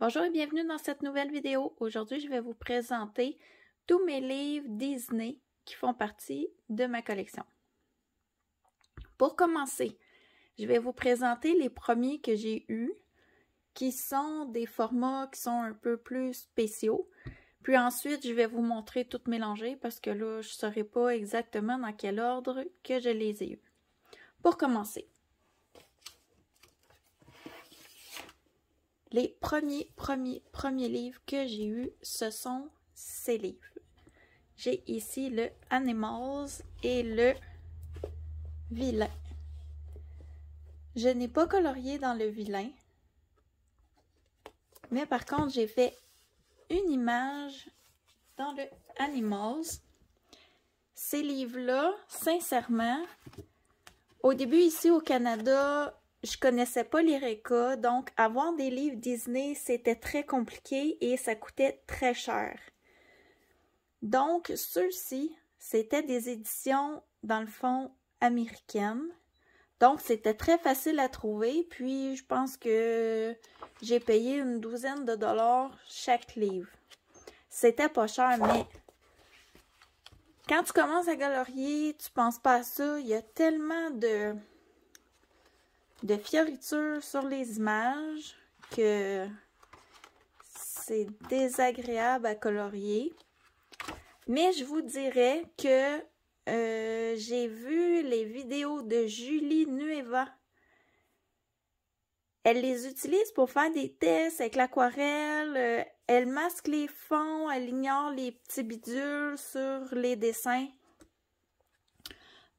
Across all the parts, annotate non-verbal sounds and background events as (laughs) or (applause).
Bonjour et bienvenue dans cette nouvelle vidéo. Aujourd'hui, je vais vous présenter tous mes livres Disney qui font partie de ma collection. Pour commencer, je vais vous présenter les premiers que j'ai eus, qui sont des formats qui sont un peu plus spéciaux. Puis ensuite, je vais vous montrer toutes mélangées parce que là, je ne saurais pas exactement dans quel ordre que je les ai eus. Pour commencer, les premiers, premiers, premiers livres que j'ai eus, ce sont ces livres. J'ai ici le Animals et le Vilain. Je n'ai pas colorié dans le Vilain, mais par contre, j'ai fait une image dans le Animals. Ces livres-là, sincèrement, au début ici au Canada, je connaissais pas les l'IRECA, donc avoir des livres Disney, c'était très compliqué et ça coûtait très cher. Donc, ceux-ci, c'était des éditions, dans le fond, américaines. Donc, c'était très facile à trouver, puis je pense que j'ai payé une douzaine de dollars chaque livre. C'était pas cher, mais quand tu commences à galorier, tu penses pas à ça. Il y a tellement de de fioritures sur les images que c'est désagréable à colorier. Mais je vous dirais que euh, j'ai vu les vidéos de Julie Nueva. Elle les utilise pour faire des tests avec l'aquarelle. Euh, elle masque les fonds, elle ignore les petits bidules sur les dessins.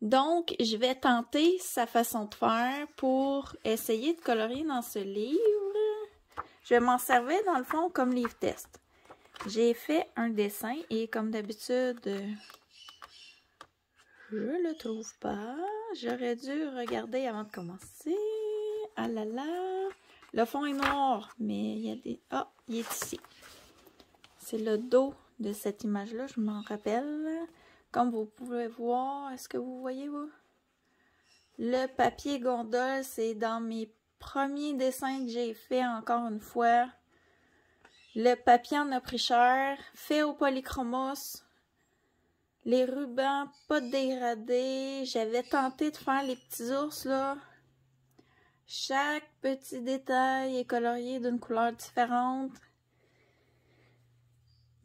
Donc, je vais tenter sa façon de faire pour essayer de colorier dans ce livre. Je vais m'en servir dans le fond comme livre test. J'ai fait un dessin et comme d'habitude, je le trouve pas. J'aurais dû regarder avant de commencer. Ah là là! Le fond est noir, mais il y a des... Ah, oh, il est ici. C'est le dos de cette image-là, je m'en rappelle. Comme vous pouvez voir, est-ce que vous voyez, vous? Le papier gondole, c'est dans mes premiers dessins que j'ai fait encore une fois. Le papier en a pris cher, fait au polychromos. Les rubans pas dégradés. J'avais tenté de faire les petits ours, là. Chaque petit détail est colorié d'une couleur différente.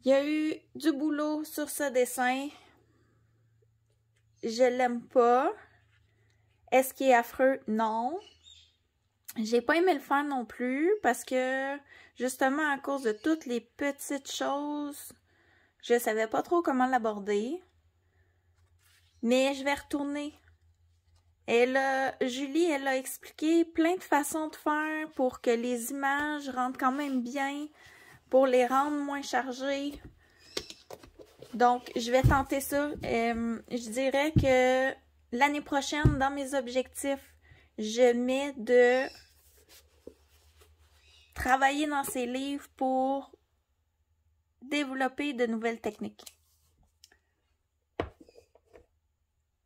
Il y a eu du boulot sur ce dessin je l'aime pas. Est-ce qu'il est affreux? Non. J'ai pas aimé le faire non plus parce que justement à cause de toutes les petites choses, je ne savais pas trop comment l'aborder. Mais je vais retourner. Julie, elle a expliqué plein de façons de faire pour que les images rentrent quand même bien, pour les rendre moins chargées. Donc, je vais tenter ça. Euh, je dirais que l'année prochaine, dans mes objectifs, je mets de travailler dans ces livres pour développer de nouvelles techniques.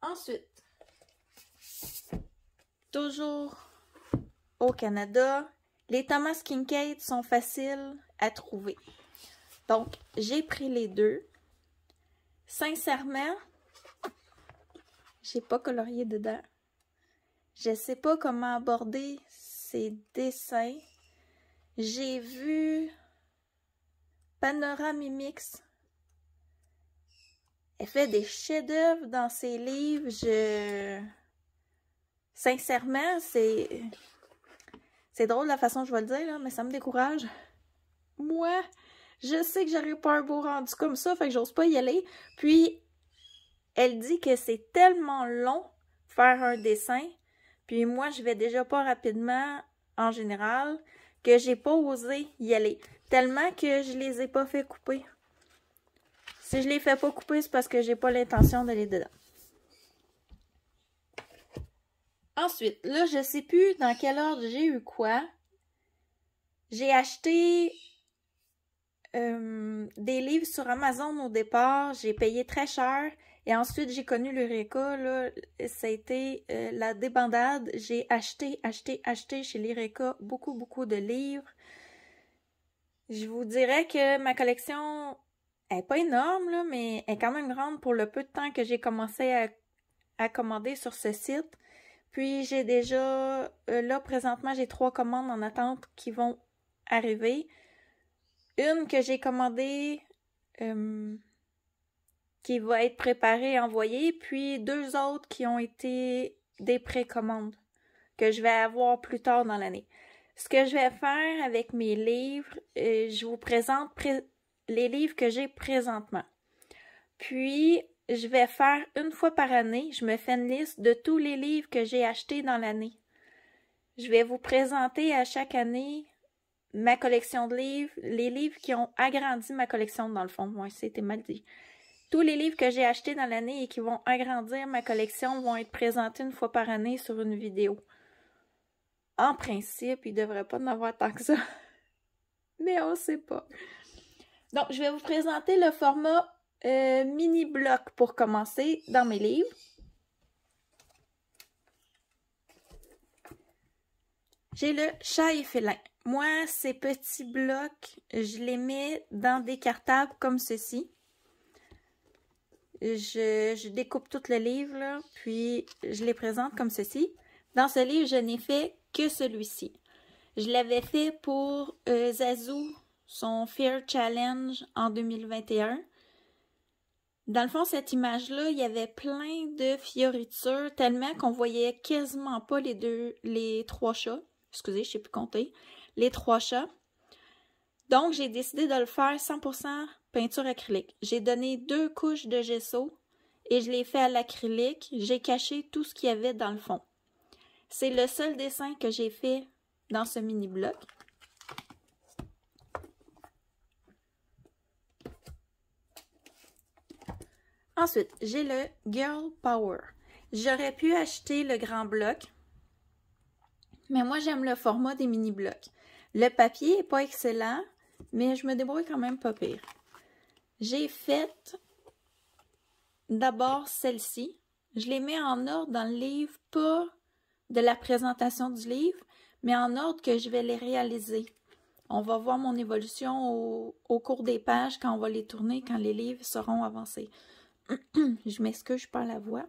Ensuite, toujours au Canada, les Thomas Kincaid sont faciles à trouver. Donc, j'ai pris les deux. Sincèrement, j'ai pas colorié dedans. Je sais pas comment aborder ces dessins. J'ai vu Mix. Elle fait des chefs-d'œuvre dans ses livres. Je... Sincèrement, c'est... C'est drôle la façon je vais le dire, mais ça me décourage. Moi, je sais que j'aurai pas un beau rendu comme ça, fait que j'ose pas y aller. Puis, elle dit que c'est tellement long faire un dessin, puis moi, je vais déjà pas rapidement en général, que j'ai pas osé y aller, tellement que je les ai pas fait couper. Si je les fais pas couper, c'est parce que j'ai pas l'intention d'aller dedans. Ensuite, là, je sais plus dans quel ordre j'ai eu quoi. J'ai acheté euh, des livres sur Amazon au départ. J'ai payé très cher. Et ensuite, j'ai connu l'Eureka. Là, ça a été euh, la débandade. J'ai acheté, acheté, acheté chez l'Eureka beaucoup, beaucoup de livres. Je vous dirais que ma collection est pas énorme, là, mais est quand même grande pour le peu de temps que j'ai commencé à, à, commander sur ce site. Puis j'ai déjà, euh, là présentement, j'ai trois commandes en attente qui vont arriver une que j'ai commandée euh, qui va être préparée et envoyée, puis deux autres qui ont été des précommandes que je vais avoir plus tard dans l'année. Ce que je vais faire avec mes livres, euh, je vous présente les livres que j'ai présentement. Puis, je vais faire une fois par année, je me fais une liste de tous les livres que j'ai achetés dans l'année. Je vais vous présenter à chaque année ma collection de livres, les livres qui ont agrandi ma collection, dans le fond, moi, c'était mal dit. Tous les livres que j'ai achetés dans l'année et qui vont agrandir ma collection vont être présentés une fois par année sur une vidéo. En principe, il ne devrait pas en avoir tant que ça. (laughs) Mais on ne sait pas. Donc, je vais vous présenter le format euh, mini-bloc pour commencer dans mes livres. J'ai le chat et félin moi, ces petits blocs, je les mets dans des cartables comme ceci. Je, découpe tout le livre, puis je les présente comme ceci. Dans ce livre, je n'ai fait que celui-ci. Je l'avais fait pour euh, Zazou, son Fear Challenge en 2021. Dans le fond, cette image-là, il y avait plein de fioritures, tellement qu'on voyait quasiment pas les deux, les trois chats. Excusez, je sais plus compter les trois chats. Donc, j'ai décidé de le faire 100% peinture acrylique. J'ai donné deux couches de gesso et je l'ai fait à l'acrylique. J'ai caché tout ce qu'il y avait dans le fond. C'est le seul dessin que j'ai fait dans ce mini-bloc. Ensuite, j'ai le Girl Power. J'aurais pu acheter le grand bloc, mais moi j'aime le format des mini-blocs. Le papier n'est pas excellent, mais je me débrouille quand même pas pire. J'ai fait d'abord celle-ci. Je les mets en ordre dans le livre, pas de la présentation du livre, mais en ordre que je vais les réaliser. On va voir mon évolution au, cours des pages quand on va les tourner, quand les livres seront avancés. (clears throat) je m'excuse, je la voix.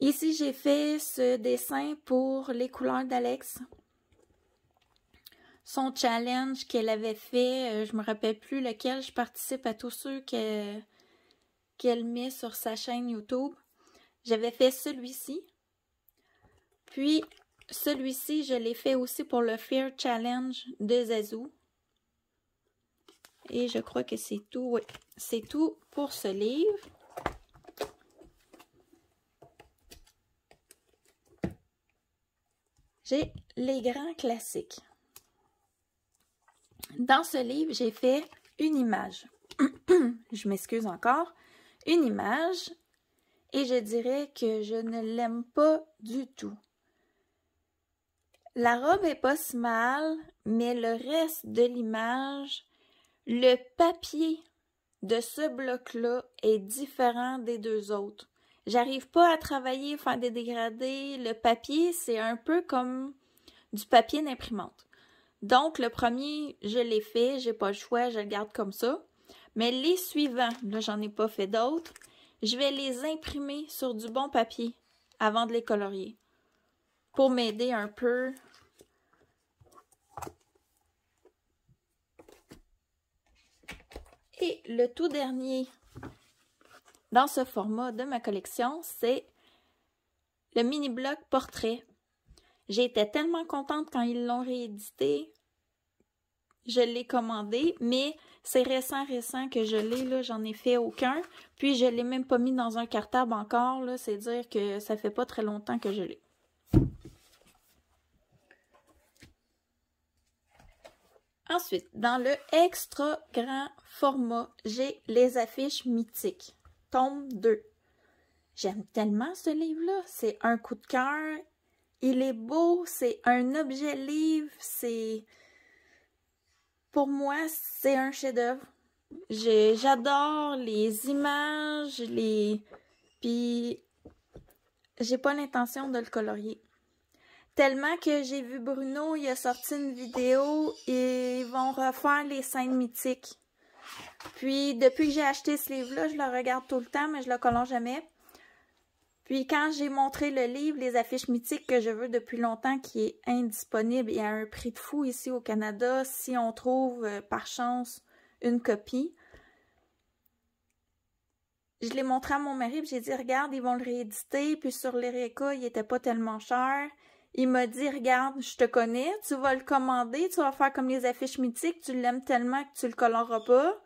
Ici, j'ai fait ce dessin pour les couleurs d'Alex son challenge qu'elle avait fait. Euh, je me rappelle plus lequel. Je participe à tous ceux qu'elle met sur sa chaîne YouTube. J'avais fait celui-ci. Puis, celui-ci, je l'ai fait aussi pour le Fear Challenge de Zazou. Et je crois que c'est tout. Oui, c'est tout pour ce livre. J'ai les grands classiques. Dans ce livre, j'ai fait une image. (clears throat) je m'excuse encore. Une image. Et je dirais que je ne l'aime pas du tout. La robe est pas si mal, mais le reste de l'image, le papier de ce bloc-là est différent des deux autres. J'arrive pas à travailler, fin des dégradés. Le papier, c'est un peu comme du papier d'imprimante. Donc, le premier, je l'ai fait, j'ai pas le choix, je le garde comme ça. Mais les suivants, là, j'en ai pas fait d'autres, je vais les imprimer sur du bon papier avant de les colorier pour m'aider un peu Et le tout dernier dans ce format de ma collection, c'est le mini bloc portrait J'étais tellement contente quand ils l'ont réédité. Je l'ai commandé, mais c'est récent, récent que je l'ai, là, j'en ai fait aucun. Puis je l'ai même pas mis dans un cartable encore, là, c'est dire que ça fait pas très longtemps que je l'ai. Ensuite, dans le extra grand format, j'ai les affiches mythiques, tome 2. J'aime tellement ce livre-là, c'est un coup de cœur il est beau, c'est un objet livre, c'est... Pour moi, c'est un chef-d'œuvre. J'adore les images, les... Puis, j'ai pas l'intention de le colorier. Tellement que j'ai vu Bruno, il a sorti une vidéo ils vont refaire les scènes mythiques. Puis, depuis que j'ai acheté ce livre-là, je le regarde tout le temps, mais je le colore jamais. Puis quand j'ai montré le livre, les affiches mythiques que je veux depuis longtemps, qui est indisponible et à un prix de fou ici au Canada, si on trouve euh, par chance une copie, je l'ai montré à mon mari, puis j'ai dit, regarde, ils vont le rééditer, puis sur les il était pas tellement cher. Il m'a dit, regarde, je te connais, tu vas le commander, tu vas faire comme les affiches mythiques, tu l'aimes tellement que tu le coloreras pas.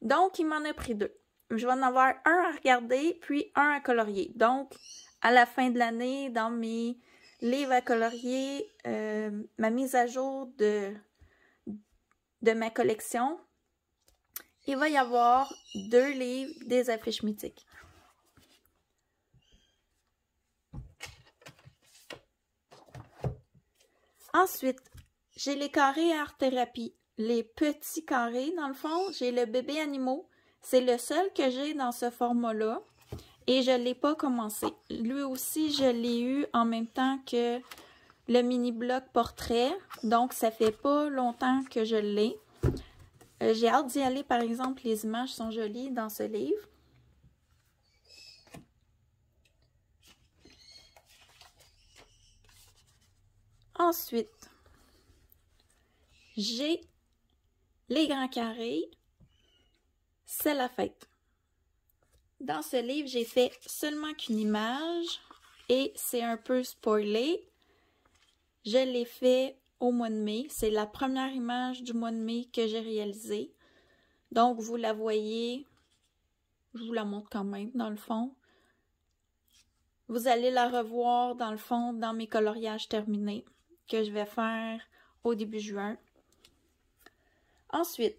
Donc, il m'en a pris deux je vais en avoir un à regarder, puis un à colorier. Donc, à la fin de l'année, dans mes livres à colorier, euh, ma mise à jour de, de ma collection, il va y avoir deux livres des affiches mythiques. Ensuite, j'ai les carrés art thérapie, les petits carrés dans le fond, j'ai le bébé animaux, c'est le seul que j'ai dans ce format-là et je ne l'ai pas commencé. Lui aussi, je l'ai eu en même temps que le mini-bloc portrait, donc ça fait pas longtemps que je l'ai. Euh, j'ai hâte d'y aller, par exemple, les images sont jolies dans ce livre. Ensuite, j'ai les grands carrés c'est la fête. Dans ce livre, j'ai fait seulement qu'une image et c'est un peu spoilé. Je l'ai fait au mois de mai. C'est la première image du mois de mai que j'ai réalisée. Donc, vous la voyez. Je vous la montre quand même, dans le fond. Vous allez la revoir, dans le fond, dans mes coloriages terminés que je vais faire au début juin. Ensuite,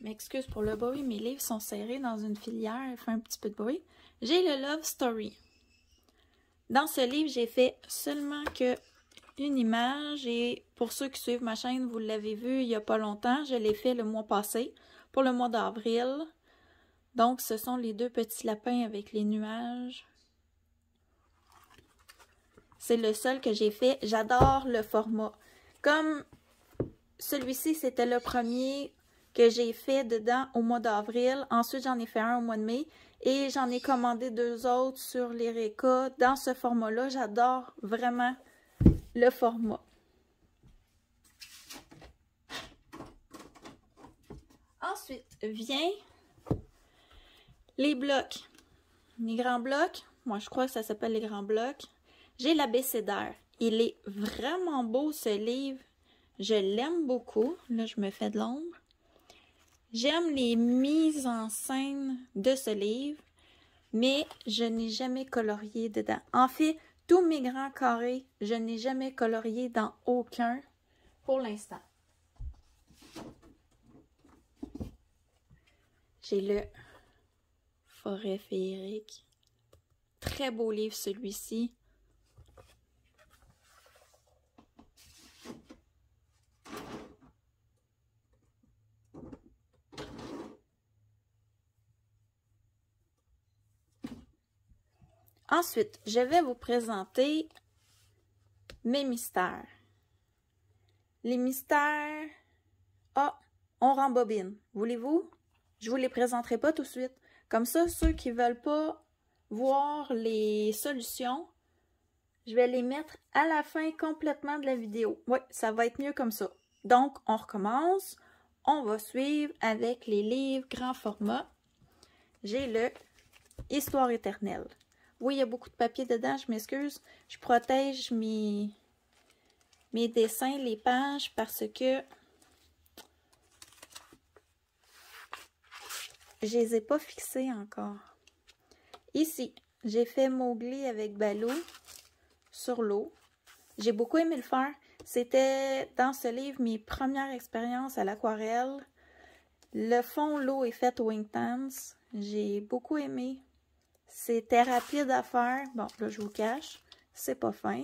m'excuse pour le bruit, mes livres sont serrés dans une filière, fait un petit peu de bruit. J'ai le Love Story. Dans ce livre, j'ai fait seulement que une image et pour ceux qui suivent ma chaîne, vous l'avez vu il n'y a pas longtemps, je l'ai fait le mois passé pour le mois d'avril. Donc, ce sont les deux petits lapins avec les nuages. C'est le seul que j'ai fait. J'adore le format. Comme celui-ci, c'était le premier, que j'ai fait dedans au mois d'avril. Ensuite, j'en ai fait un au mois de mai. Et j'en ai commandé deux autres sur les dans ce format-là. J'adore vraiment le format. Ensuite, vient les blocs. Les grands blocs. Moi, je crois que ça s'appelle les grands blocs. J'ai l'abécédaire. Il est vraiment beau, ce livre. Je l'aime beaucoup. Là, je me fais de l'ombre. J'aime les mises en scène de ce livre, mais je n'ai jamais colorié dedans. En fait, tous mes grands carrés, je n'ai jamais colorié dans aucun pour l'instant. J'ai le Forêt féerique. Très beau livre celui-ci. Ensuite, je vais vous présenter mes mystères. Les mystères... Ah, on rembobine. Voulez-vous? Je vous les présenterai pas tout de suite. Comme ça, ceux qui veulent pas voir les solutions, je vais les mettre à la fin complètement de la vidéo. Oui, ça va être mieux comme ça. Donc, on recommence. On va suivre avec les livres grand format. J'ai le Histoire éternelle. Oui, il y a beaucoup de papier dedans, je m'excuse. Je protège mes, dessins, les pages, parce que je les ai pas fixés encore. Ici, j'ai fait Mowgli avec Balou sur l'eau. J'ai beaucoup aimé le faire. C'était dans ce livre mes premières expériences à l'aquarelle. Le fond, l'eau est faite Wingtons. J'ai beaucoup aimé. C'était rapide à faire. Bon, là, je vous cache, c'est pas fin.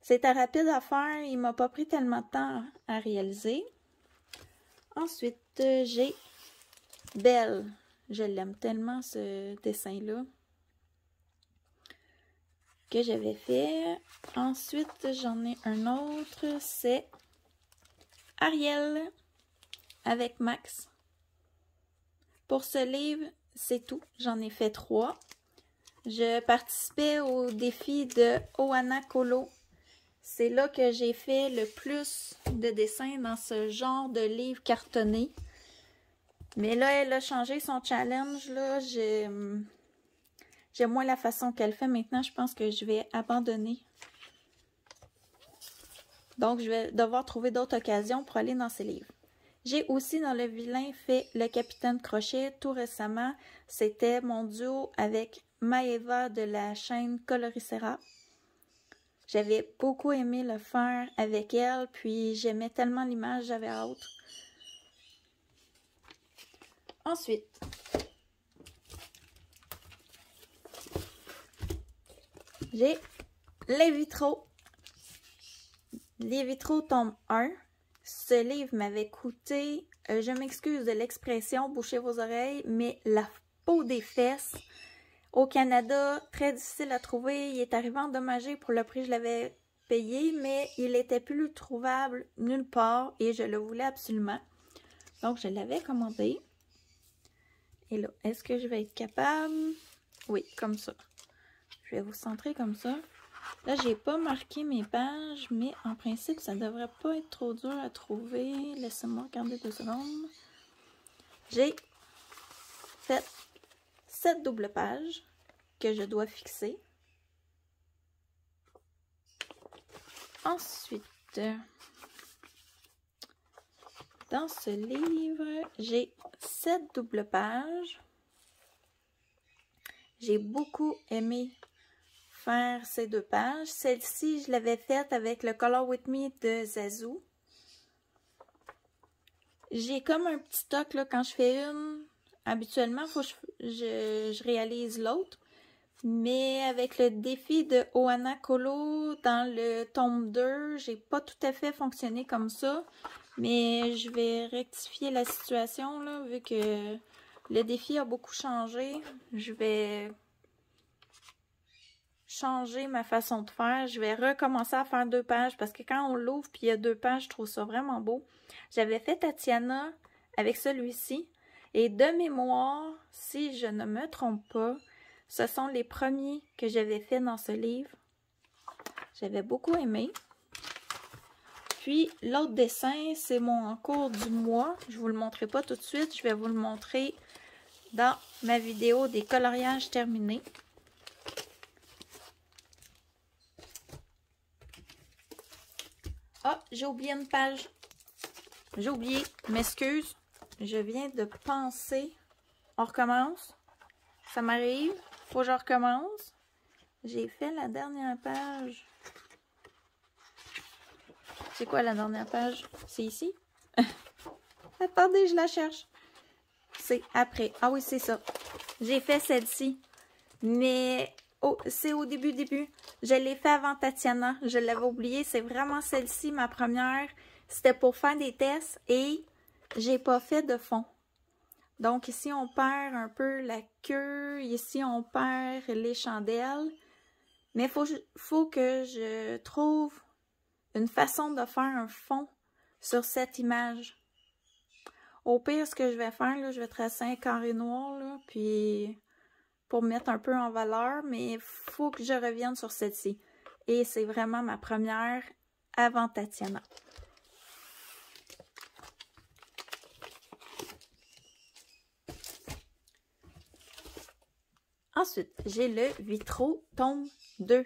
C'était rapide à faire, il m'a pas pris tellement de temps à réaliser. Ensuite, euh, j'ai Belle. Je l'aime tellement, ce dessin-là, que j'avais fait. Ensuite, j'en ai un autre, c'est Ariel avec Max. Pour ce livre, c'est tout. J'en ai fait trois. Je participais au défi de Oana Kolo. C'est là que j'ai fait le plus de dessins dans ce genre de livre cartonné. Mais là, elle a changé son challenge. Là, j'ai moins la façon qu'elle fait. Maintenant, je pense que je vais abandonner. Donc, je vais devoir trouver d'autres occasions pour aller dans ces livres. J'ai aussi dans le vilain fait le Capitaine Crochet tout récemment. C'était mon duo avec Maeva de la chaîne Colorisera. J'avais beaucoup aimé le faire avec elle, puis j'aimais tellement l'image, j'avais hâte. Ensuite, j'ai les vitraux. Les vitraux tombent 1. Ce livre m'avait coûté, euh, je m'excuse de l'expression, boucher vos oreilles, mais la peau des fesses. Au Canada, très difficile à trouver. Il est arrivé endommagé pour le prix que je l'avais payé, mais il était plus trouvable nulle part et je le voulais absolument. Donc, je l'avais commandé. Et là, est-ce que je vais être capable? Oui, comme ça. Je vais vous centrer comme ça. Là, j'ai pas marqué mes pages, mais en principe, ça ne devrait pas être trop dur à trouver. Laissez-moi regarder deux secondes. J'ai fait sept doubles pages que je dois fixer. Ensuite, dans ce livre, j'ai sept doubles pages. J'ai beaucoup aimé faire ces deux pages. Celle-ci, je l'avais faite avec le Color With Me de Zazu. J'ai comme un petit toc là, quand je fais une. Habituellement, faut que je, réalise l'autre. Mais avec le défi de Oana Colo dans le tome 2, j'ai pas tout à fait fonctionné comme ça. Mais je vais rectifier la situation là, vu que le défi a beaucoup changé. Je vais changer ma façon de faire. Je vais recommencer à faire deux pages parce que quand on l'ouvre puis il y a deux pages, je trouve ça vraiment beau. J'avais fait Tatiana avec celui-ci. Et de mémoire, si je ne me trompe pas, ce sont les premiers que j'avais fait dans ce livre. J'avais beaucoup aimé. Puis l'autre dessin, c'est mon cours du mois. Je ne vous le montrerai pas tout de suite. Je vais vous le montrer dans ma vidéo des coloriages terminés. Ah, j'ai oublié une page. J'ai oublié. M'excuse. Je viens de penser. On recommence. Ça m'arrive. Faut que je recommence. J'ai fait la dernière page. C'est quoi la dernière page? C'est ici? (laughs) Attendez, je la cherche. C'est après. Ah oui, c'est ça. J'ai fait celle-ci. Mais Oh, c'est au début, début. Je l'ai fait avant Tatiana. Je l'avais oublié. C'est vraiment celle-ci, ma première. C'était pour faire des tests et j'ai pas fait de fond. Donc ici, on perd un peu la queue. Ici, on perd les chandelles. Mais il faut, que je trouve une façon de faire un fond sur cette image. Au pire, ce que je vais faire, là, je vais tracer un carré noir, puis pour mettre un peu en valeur, mais il faut que je revienne sur celle-ci. Et c'est vraiment ma première avant Tatiana. Ensuite, j'ai le Vitro tome 2.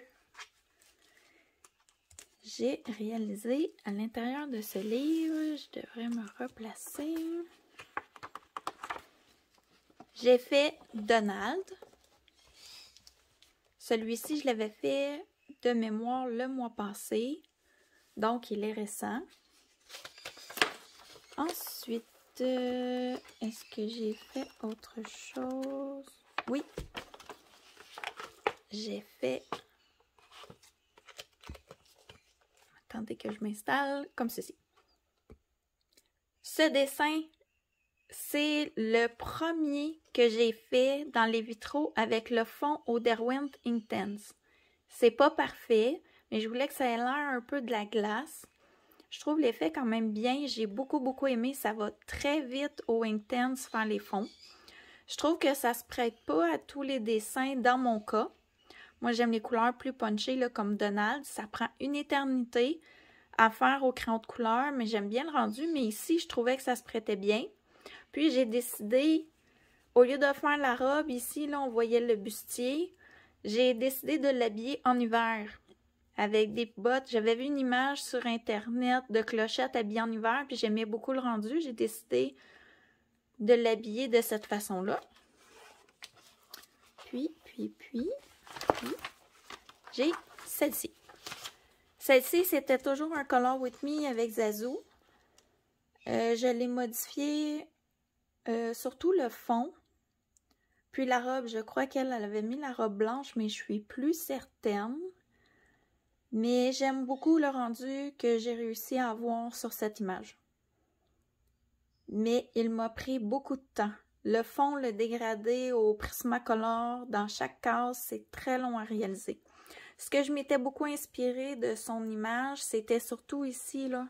J'ai réalisé à l'intérieur de ce livre, je devrais me replacer. J'ai fait Donald, celui-ci, je l'avais fait de mémoire le mois passé. Donc, il est récent. Ensuite, euh, est-ce que j'ai fait autre chose? Oui. J'ai fait... Attendez que je m'installe comme ceci. Ce dessin, c'est le premier que j'ai fait dans les vitraux avec le fond au Derwent Intense. C'est pas parfait, mais je voulais que ça ait l'air un peu de la glace. Je trouve l'effet quand même bien. J'ai beaucoup, beaucoup aimé. Ça va très vite au Intense faire les fonds. Je trouve que ça se prête pas à tous les dessins dans mon cas. Moi, j'aime les couleurs plus punchées, là, comme Donald. Ça prend une éternité à faire au crayon de couleur, mais j'aime bien le rendu. Mais ici, je trouvais que ça se prêtait bien. Puis j'ai décidé, au lieu de faire la robe ici, là on voyait le bustier, j'ai décidé de l'habiller en hiver avec des bottes. J'avais vu une image sur internet de clochette habillée en hiver, puis j'aimais beaucoup le rendu. J'ai décidé de l'habiller de cette façon-là. Puis, puis, puis, j'ai celle-ci. Celle-ci, c'était toujours un color with me avec Zazu. Euh, je l'ai modifiée euh, surtout le fond. Puis la robe, je crois qu'elle avait mis la robe blanche, mais je suis plus certaine. Mais j'aime beaucoup le rendu que j'ai réussi à avoir sur cette image. Mais il m'a pris beaucoup de temps. Le fond, le dégradé au prismacolor dans chaque case, c'est très long à réaliser. Ce que je m'étais beaucoup inspirée de son image, c'était surtout ici, là,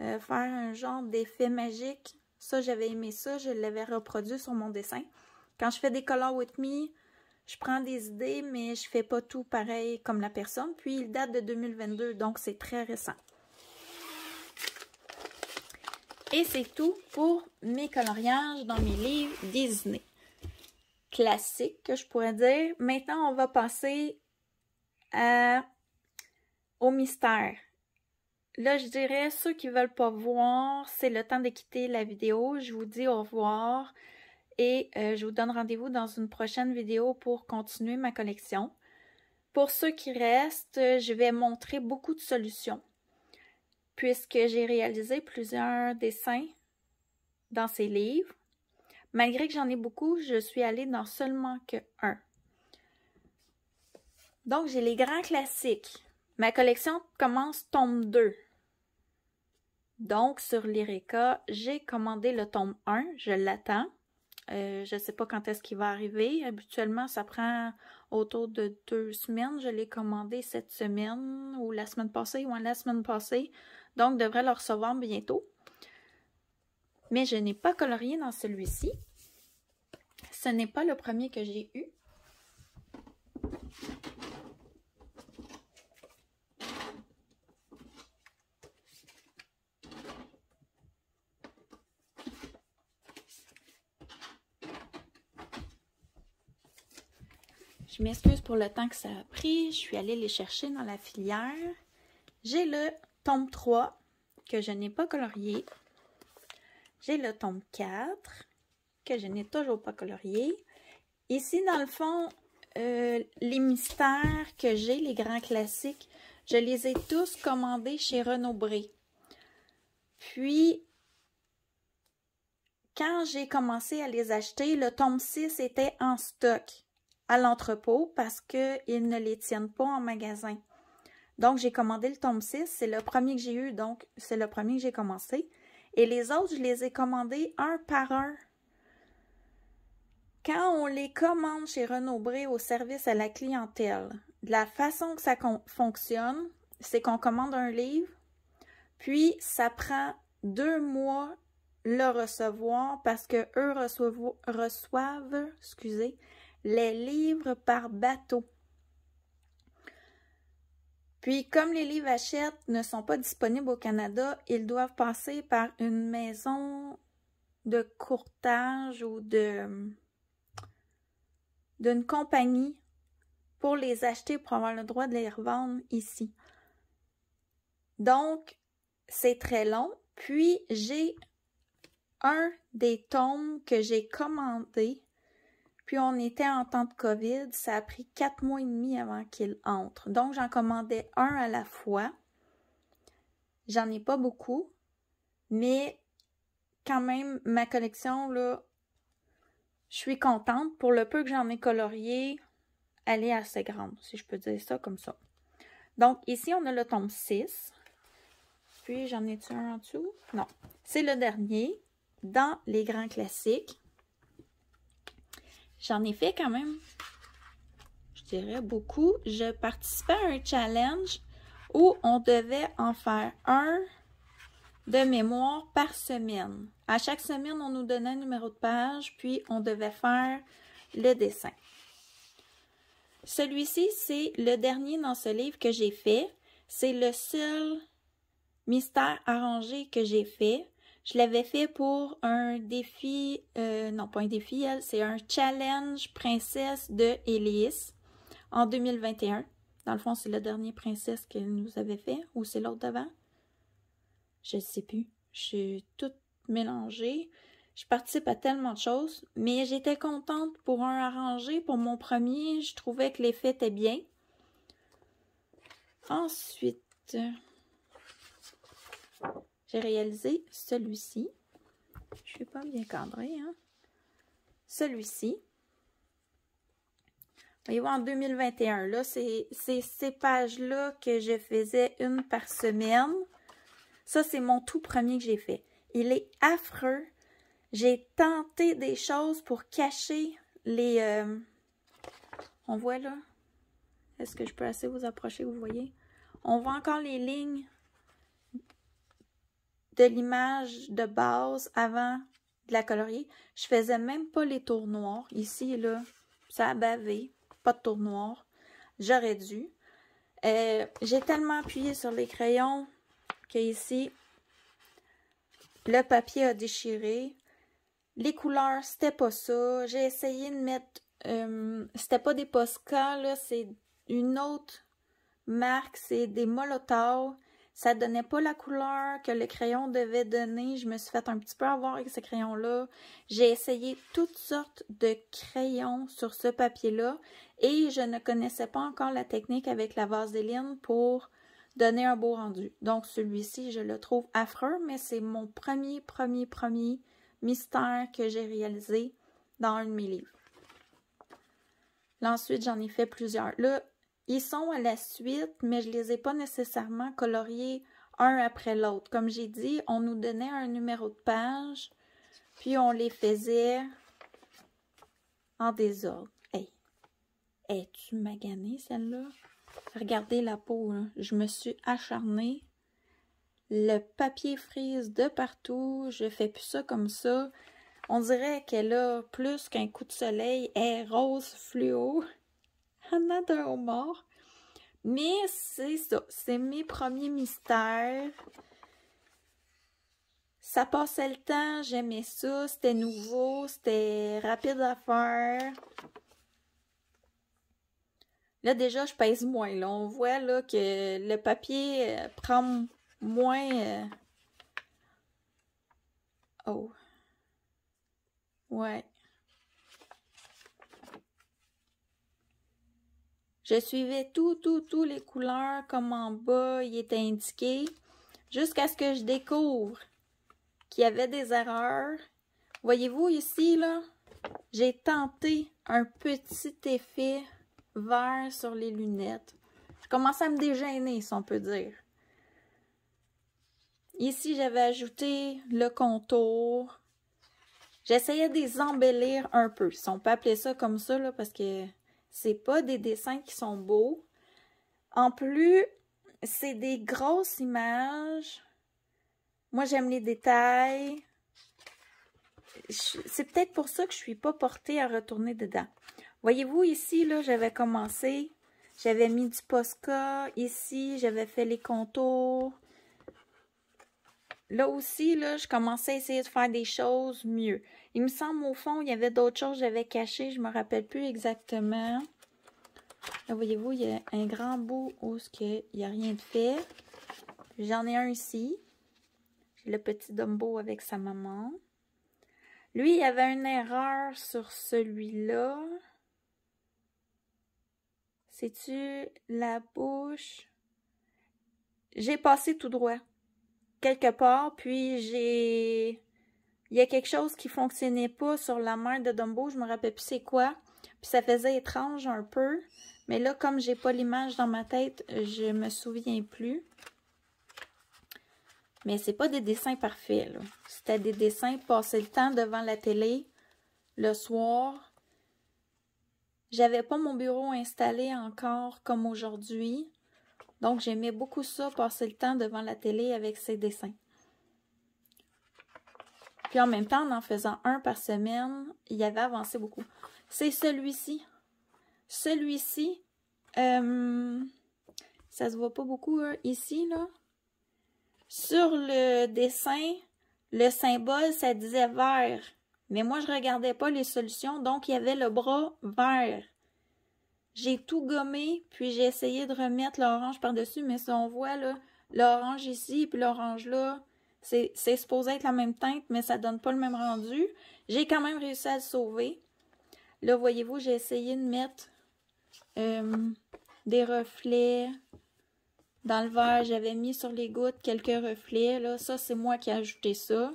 euh, faire un genre d'effet magique ça, j'avais aimé ça, je l'avais reproduit sur mon dessin. Quand je fais des colors with me, je prends des idées, mais je fais pas tout pareil comme la personne. Puis, il date de 2022, donc c'est très récent. Et c'est tout pour mes coloriages dans mes livres Disney. Classique, que je pourrais dire. Maintenant, on va passer au mystère. Là, je dirais, ceux qui veulent pas voir, c'est le temps de quitter la vidéo. Je vous dis au revoir et euh, je vous donne rendez-vous dans une prochaine vidéo pour continuer ma collection. Pour ceux qui restent, je vais montrer beaucoup de solutions puisque j'ai réalisé plusieurs dessins dans ces livres. Malgré que j'en ai beaucoup, je suis allée dans seulement que un. Donc, j'ai les grands classiques. Ma collection commence tome 2. Donc, sur l'Ireka, j'ai commandé le tome 1, je l'attends. Euh, je ne sais pas quand est-ce qu'il va arriver. Habituellement, ça prend autour de deux semaines. Je l'ai commandé cette semaine ou la semaine passée ou en la semaine passée. Donc, devrait le recevoir bientôt. Mais je n'ai pas colorié dans celui-ci. Ce n'est pas le premier que j'ai eu. Je m'excuse pour le temps que ça a pris. Je suis allée les chercher dans la filière. J'ai le tome 3 que je n'ai pas colorié. J'ai le tome 4 que je n'ai toujours pas colorié. Ici, dans le fond, euh, les mystères que j'ai, les grands classiques, je les ai tous commandés chez Renaud Bré. Puis, quand j'ai commencé à les acheter, le tome 6 était en stock à l'entrepôt parce qu'ils ne les tiennent pas en magasin. Donc, j'ai commandé le tome 6. C'est le premier que j'ai eu, donc c'est le premier que j'ai commencé. Et les autres, je les ai commandés un par un. Quand on les commande chez Renaud Bré au service à la clientèle, la façon que ça fonctionne, c'est qu'on commande un livre, puis ça prend deux mois le recevoir parce que eux reçoivent, reçoivent excusez, les livres par bateau. Puis, comme les livres achètes ne sont pas disponibles au Canada, ils doivent passer par une maison de courtage ou de d'une compagnie pour les acheter pour avoir le droit de les revendre ici. Donc, c'est très long. Puis, j'ai un des tomes que j'ai commandé puis on était en temps de COVID, ça a pris quatre mois et demi avant qu'il entre. Donc j'en commandais un à la fois. J'en ai pas beaucoup, mais quand même, ma collection, là, je suis contente. Pour le peu que j'en ai colorié, elle est assez grande, si je peux dire ça comme ça. Donc ici, on a le tombe 6. Puis j'en ai-tu un en dessous? Non. C'est le dernier dans les grands classiques. J'en ai fait quand même, je dirais beaucoup. Je participais à un challenge où on devait en faire un de mémoire par semaine. À chaque semaine, on nous donnait un numéro de page, puis on devait faire le dessin. Celui-ci, c'est le dernier dans ce livre que j'ai fait. C'est le seul mystère arrangé que j'ai fait. Je l'avais fait pour un défi, euh, non pas un défi, c'est un challenge princesse de Elise en 2021. Dans le fond, c'est le dernier princesse qu'elle nous avait fait, ou c'est l'autre d'avant. Je ne sais plus. Je suis toute mélangée. Je participe à tellement de choses, mais j'étais contente pour un arrangé. Pour mon premier, je trouvais que l'effet était bien. Ensuite, j'ai réalisé celui-ci. Je ne suis pas bien cadrée. Hein? Celui-ci. voyez en 2021, là, c'est ces pages-là que je faisais une par semaine. Ça, c'est mon tout premier que j'ai fait. Il est affreux. J'ai tenté des choses pour cacher les... Euh, on voit là. Est-ce que je peux assez vous approcher, vous voyez? On voit encore les lignes de l'image de base avant de la colorier. Je faisais même pas les tours noirs. Ici, là, ça a bavé. Pas de tours J'aurais dû. Euh, j'ai tellement appuyé sur les crayons que ici, le papier a déchiré. Les couleurs, c'était pas ça. J'ai essayé de mettre... Euh, c'était pas des Posca, là. C'est une autre marque. C'est des Molotov ça donnait pas la couleur que le crayon devait donner. Je me suis fait un petit peu avoir avec ce crayon-là. J'ai essayé toutes sortes de crayons sur ce papier-là et je ne connaissais pas encore la technique avec la vaseline pour donner un beau rendu. Donc celui-ci, je le trouve affreux, mais c'est mon premier, premier, premier mystère que j'ai réalisé dans un de mes livres. ensuite, j'en ai fait plusieurs. Là, ils sont à la suite, mais je les ai pas nécessairement coloriés un après l'autre. Comme j'ai dit, on nous donnait un numéro de page, puis on les faisait en désordre. Hey, es-tu maganée celle-là? Regardez la peau, hein. je me suis acharnée. Le papier frise de partout, je fais plus ça comme ça. On dirait qu'elle a plus qu'un coup de soleil, elle est rose fluo. Mais c'est ça, c'est mes premiers mystères. Ça passait le temps, j'aimais ça, c'était nouveau, c'était rapide à faire. Là, déjà, je pèse moins. On voit là, que le papier euh, prend moins... Euh, oh. Ouais. Je suivais tout, tout, tous les couleurs comme en bas, il était indiqué, jusqu'à ce que je découvre qu'il y avait des erreurs. Voyez-vous ici, là, j'ai tenté un petit effet vert sur les lunettes. Je commence à me dégêner, si on peut dire. Ici, j'avais ajouté le contour. J'essayais de les embellir un peu. Si on peut appeler ça comme ça, là, parce que c'est pas des dessins qui sont beaux. En plus, c'est des grosses images. Moi, j'aime les détails. C'est peut-être pour ça que je suis pas portée à retourner dedans. Voyez-vous, ici, là, j'avais commencé, j'avais mis du Posca. Ici, j'avais fait les contours. Là aussi, là, je commençais à essayer de faire des choses mieux. Il me semble, au fond, il y avait d'autres choses que j'avais cachées. Je ne me rappelle plus exactement. Là, voyez-vous, il y a un grand bout où il n'y a rien de fait. J'en ai un ici. J'ai le petit Dumbo avec sa maman. Lui, il y avait une erreur sur celui-là. C'est-tu la bouche? J'ai passé tout droit. Quelque part, puis j'ai il y a quelque chose qui fonctionnait pas sur la main de Dumbo, je me rappelle plus c'est quoi. Puis ça faisait étrange un peu. Mais là, comme j'ai pas l'image dans ma tête, je me souviens plus. Mais c'est pas des dessins parfaits, C'était des dessins passer le temps devant la télé, le soir. J'avais pas mon bureau installé encore comme aujourd'hui. Donc, j'aimais beaucoup ça, passer le temps devant la télé avec ces dessins. Puis en même temps, en en faisant un par semaine, il y avait avancé beaucoup. C'est celui-ci. Celui-ci, euh, ça se voit pas beaucoup hein, ici, là. Sur le dessin, le symbole, ça disait vert. Mais moi, je regardais pas les solutions, donc il y avait le bras vert. J'ai tout gommé, puis j'ai essayé de remettre l'orange par-dessus, mais si on voit, là, l'orange ici, puis l'orange là, c'est supposé être la même teinte, mais ça donne pas le même rendu. J'ai quand même réussi à le sauver. Là, voyez-vous, j'ai essayé de mettre euh, des reflets. Dans le verre, j'avais mis sur les gouttes quelques reflets. Là, ça, c'est moi qui ai ajouté ça.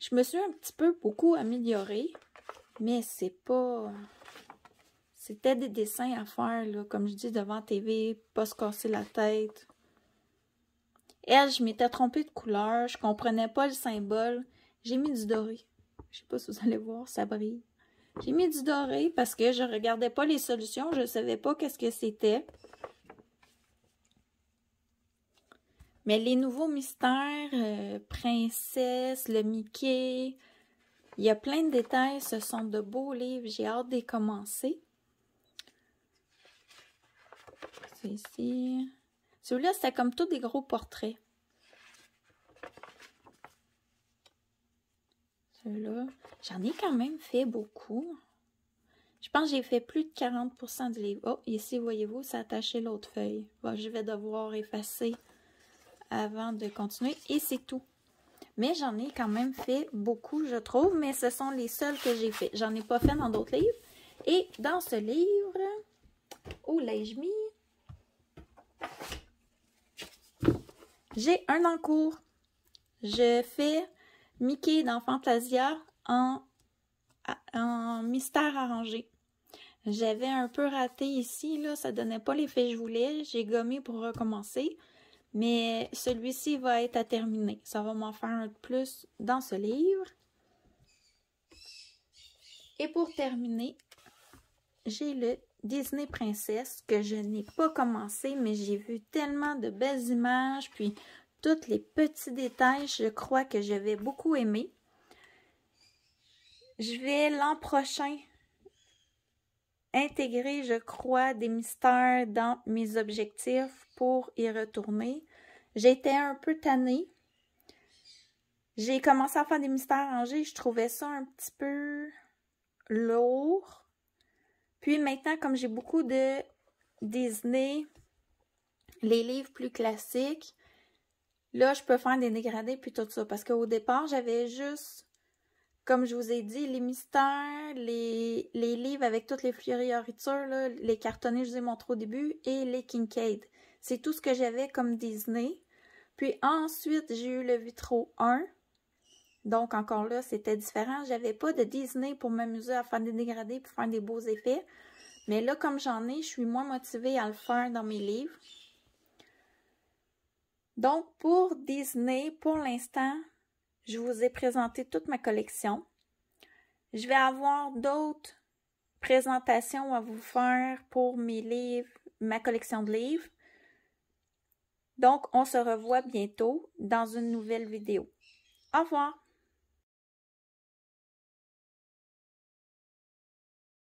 Je me suis un petit peu beaucoup améliorée, mais c'est pas... C'était des dessins à faire, là, comme je dis, devant TV, pas se casser la tête. Elle, je m'étais trompée de couleur, je comprenais pas le symbole. J'ai mis du doré. Je sais pas si vous allez voir, ça brille. J'ai mis du doré parce que je regardais pas les solutions, je savais pas qu'est-ce que c'était. Mais les nouveaux mystères, euh, Princesse, le Mickey, il y a plein de détails, ce sont de beaux livres, j'ai hâte d'y commencer. C'est ici. Celui-là, c'est comme tous des gros portraits. Celui-là, j'en ai quand même fait beaucoup. Je pense que j'ai fait plus de 40% du livre. Oh, ici, voyez-vous, ça attaché l'autre feuille. Bon, je vais devoir effacer avant de continuer. Et c'est tout. Mais j'en ai quand même fait beaucoup, je trouve. Mais ce sont les seuls que j'ai fait. J'en ai pas fait dans d'autres livres. Et dans ce livre, où l'ai-je mis? J'ai un en cours. Je fais Mickey dans Fantasia en, mystère arrangé. J'avais un peu raté ici, là, ça donnait pas l'effet que je voulais. J'ai gommé pour recommencer. Mais celui-ci va être à terminer. Ça va m'en faire un de plus dans ce livre. Et pour terminer, j'ai le Disney Princesse que je n'ai pas commencé, mais j'ai vu tellement de belles images, puis tous les petits détails, je crois que je vais beaucoup aimé. Je vais l'an prochain intégrer, je crois, des mystères dans mes objectifs pour y retourner. J'étais un peu tannée. J'ai commencé à faire des mystères rangés, je trouvais ça un petit peu lourd. Puis maintenant, comme j'ai beaucoup de Disney, les livres plus classiques, là, je peux faire des dégradés puis tout ça. Parce qu'au départ, j'avais juste, comme je vous ai dit, les mystères, les, livres avec toutes les fleuritures, là, les cartonnés, je vous ai montré au début, et les Kincaid. C'est tout ce que j'avais comme Disney. Puis ensuite, j'ai eu le Vitro 1, donc, encore là, c'était différent. J'avais pas de Disney pour m'amuser à faire des dégradés, pour faire des beaux effets. Mais là, comme j'en ai, je suis moins motivée à le faire dans mes livres. Donc, pour Disney, pour l'instant, je vous ai présenté toute ma collection. Je vais avoir d'autres présentations à vous faire pour mes livres, ma collection de livres. Donc, on se revoit bientôt dans une nouvelle vidéo. Au revoir!